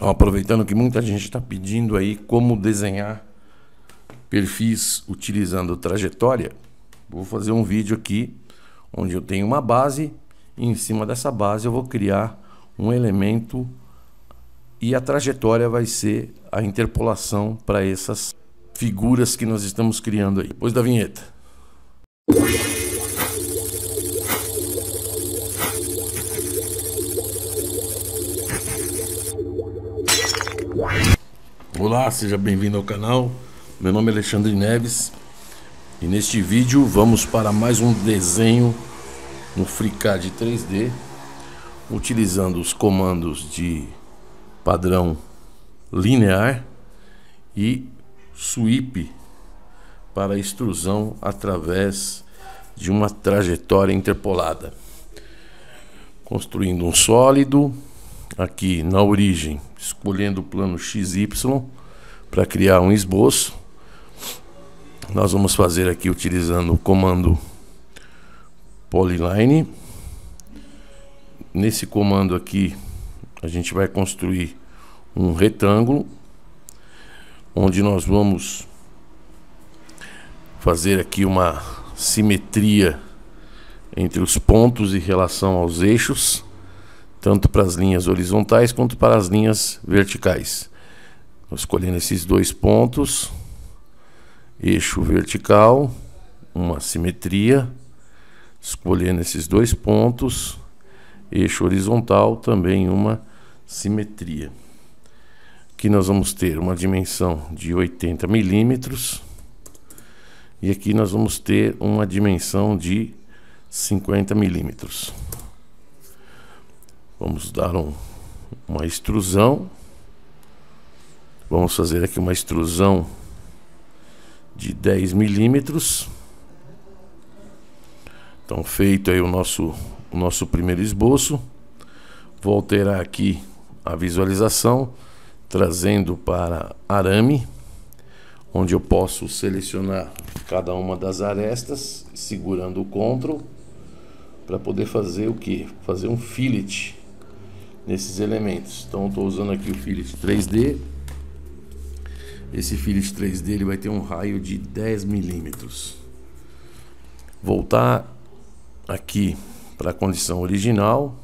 aproveitando que muita gente está pedindo aí como desenhar perfis utilizando trajetória, vou fazer um vídeo aqui onde eu tenho uma base e em cima dessa base eu vou criar um elemento e a trajetória vai ser a interpolação para essas figuras que nós estamos criando aí. Depois da vinheta. Olá, seja bem-vindo ao canal. Meu nome é Alexandre Neves e neste vídeo vamos para mais um desenho no FreeCAD 3D utilizando os comandos de padrão linear e sweep para extrusão através de uma trajetória interpolada construindo um sólido aqui na origem, escolhendo o plano XY para criar um esboço. Nós vamos fazer aqui utilizando o comando polyline. Nesse comando aqui, a gente vai construir um retângulo onde nós vamos fazer aqui uma simetria entre os pontos em relação aos eixos tanto para as linhas horizontais quanto para as linhas verticais. Estou escolhendo esses dois pontos, eixo vertical, uma simetria, escolhendo esses dois pontos, eixo horizontal, também uma simetria. Aqui nós vamos ter uma dimensão de 80 milímetros e aqui nós vamos ter uma dimensão de 50 milímetros. Vamos dar um, uma extrusão. Vamos fazer aqui uma extrusão de 10 milímetros. Então feito aí o nosso, o nosso primeiro esboço. Vou alterar aqui a visualização, trazendo para arame, onde eu posso selecionar cada uma das arestas, segurando o CTRL, para poder fazer o que? Fazer um fillet nesses elementos. Então estou usando aqui o Philips 3D. Esse Philips 3D ele vai ter um raio de 10 milímetros. Voltar aqui para a condição original,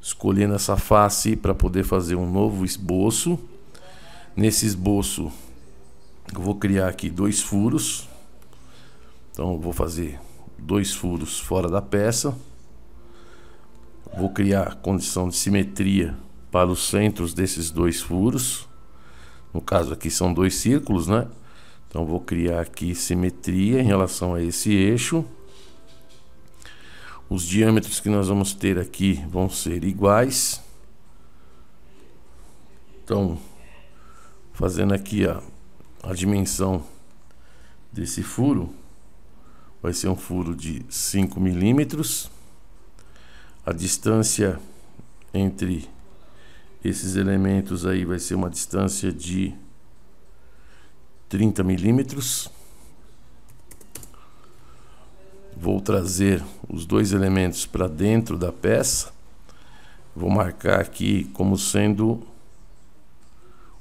escolhendo essa face para poder fazer um novo esboço. Nesse esboço eu vou criar aqui dois furos. Então vou fazer dois furos fora da peça Vou criar condição de simetria para os centros desses dois furos. No caso aqui são dois círculos, né? Então vou criar aqui simetria em relação a esse eixo. Os diâmetros que nós vamos ter aqui vão ser iguais. Então, fazendo aqui a, a dimensão desse furo, vai ser um furo de 5 milímetros a distância entre esses elementos aí vai ser uma distância de 30 milímetros. Vou trazer os dois elementos para dentro da peça. Vou marcar aqui como sendo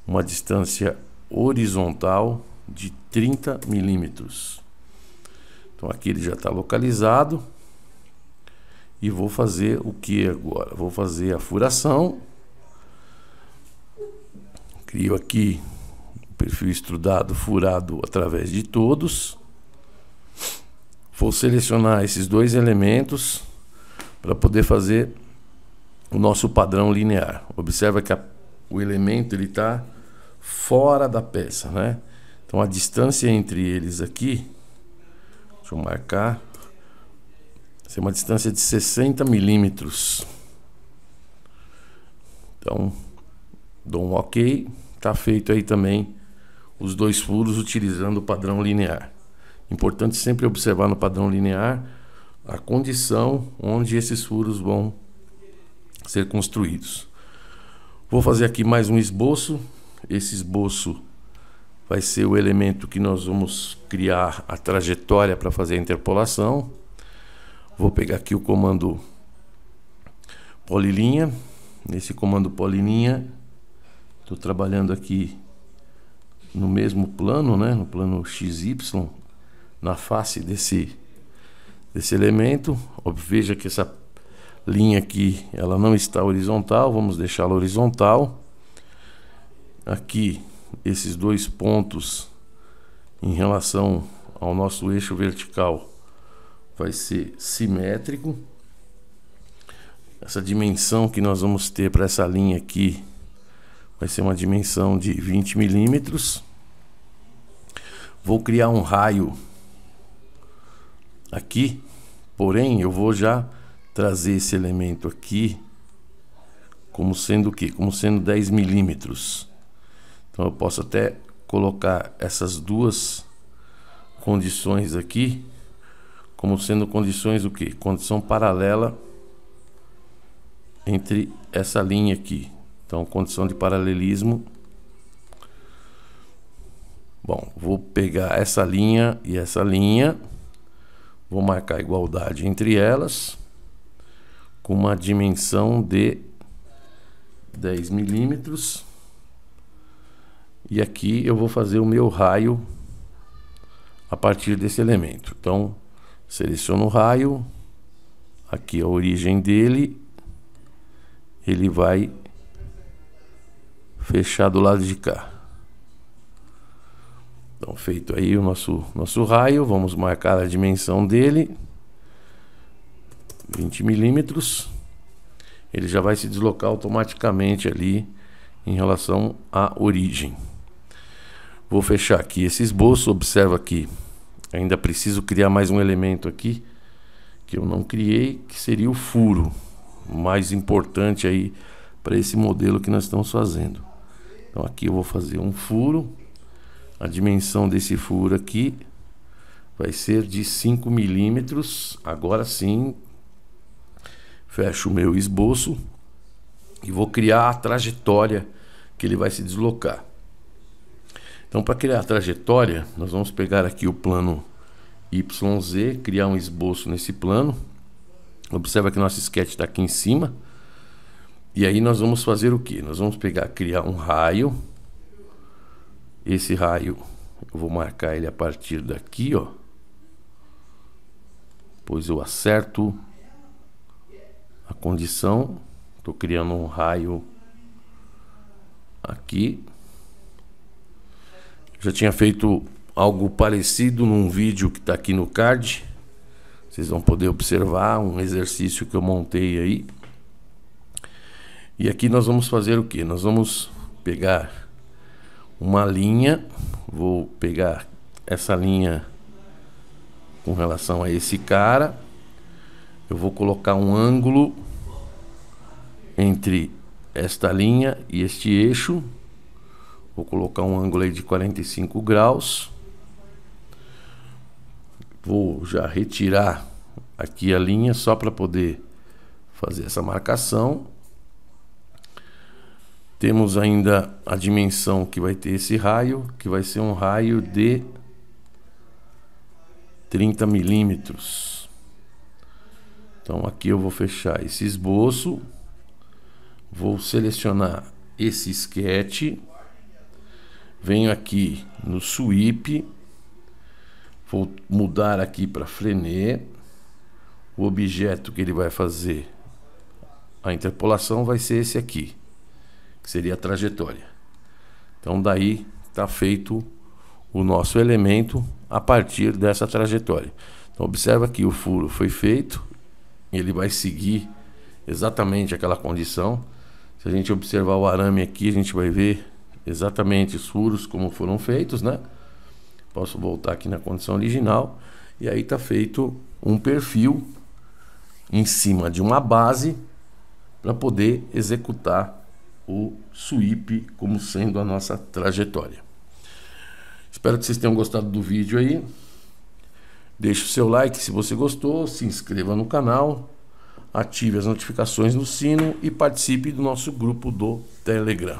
uma distância horizontal de 30 milímetros. Então aqui ele já está localizado. E vou fazer o que agora? Vou fazer a furação. Crio aqui o perfil estrudado, furado através de todos. Vou selecionar esses dois elementos para poder fazer o nosso padrão linear. Observa que a, o elemento ele está fora da peça, né? Então a distância entre eles aqui, deixa eu marcar, essa é uma distância de 60 milímetros. Então, dou um ok. Está feito aí também os dois furos utilizando o padrão linear. Importante sempre observar no padrão linear a condição onde esses furos vão ser construídos. Vou fazer aqui mais um esboço. Esse esboço vai ser o elemento que nós vamos criar a trajetória para fazer a interpolação. Vou pegar aqui o comando polilinha. Nesse comando polilinha, estou trabalhando aqui no mesmo plano, né? no plano XY, na face desse, desse elemento. Veja que essa linha aqui ela não está horizontal, vamos deixá-la horizontal. Aqui, esses dois pontos em relação ao nosso eixo vertical vai ser simétrico. Essa dimensão que nós vamos ter para essa linha aqui vai ser uma dimensão de 20 milímetros. Vou criar um raio aqui, porém eu vou já trazer esse elemento aqui como sendo o que? Como sendo 10 milímetros. Então eu posso até colocar essas duas condições aqui como sendo condições o que? Condição paralela entre essa linha aqui. Então, condição de paralelismo. Bom, vou pegar essa linha e essa linha. Vou marcar igualdade entre elas. Com uma dimensão de 10 milímetros. E aqui eu vou fazer o meu raio a partir desse elemento. Então, Seleciono o raio, aqui é a origem dele, ele vai fechar do lado de cá. Então, feito aí o nosso, nosso raio, vamos marcar a dimensão dele, 20 milímetros. Ele já vai se deslocar automaticamente ali em relação à origem. Vou fechar aqui esse esboço, observa aqui Ainda preciso criar mais um elemento aqui que eu não criei, que seria o furo, mais importante aí para esse modelo que nós estamos fazendo. Então aqui eu vou fazer um furo. A dimensão desse furo aqui vai ser de 5 milímetros. Agora sim, fecho o meu esboço e vou criar a trajetória que ele vai se deslocar. Então, para criar a trajetória, nós vamos pegar aqui o plano YZ, criar um esboço nesse plano. Observa que nosso sketch está aqui em cima. E aí nós vamos fazer o que? Nós vamos pegar, criar um raio. Esse raio, eu vou marcar ele a partir daqui, ó. Pois eu acerto a condição. Estou criando um raio aqui. Já tinha feito algo parecido num vídeo que está aqui no card. Vocês vão poder observar um exercício que eu montei aí. E aqui nós vamos fazer o que? Nós vamos pegar uma linha, vou pegar essa linha com relação a esse cara. Eu vou colocar um ângulo entre esta linha e este eixo Vou colocar um ângulo aí de 45 graus. Vou já retirar aqui a linha só para poder fazer essa marcação. Temos ainda a dimensão que vai ter esse raio, que vai ser um raio de 30 milímetros. Então aqui eu vou fechar esse esboço, vou selecionar esse esquete venho aqui no sweep, vou mudar aqui para frené, o objeto que ele vai fazer a interpolação vai ser esse aqui, que seria a trajetória. Então daí está feito o nosso elemento a partir dessa trajetória. Então observa que o furo foi feito, ele vai seguir exatamente aquela condição. Se a gente observar o arame aqui, a gente vai ver exatamente os furos como foram feitos, né? Posso voltar aqui na condição original e aí está feito um perfil em cima de uma base para poder executar o sweep como sendo a nossa trajetória. Espero que vocês tenham gostado do vídeo aí. Deixe o seu like se você gostou, se inscreva no canal, ative as notificações no sino e participe do nosso grupo do Telegram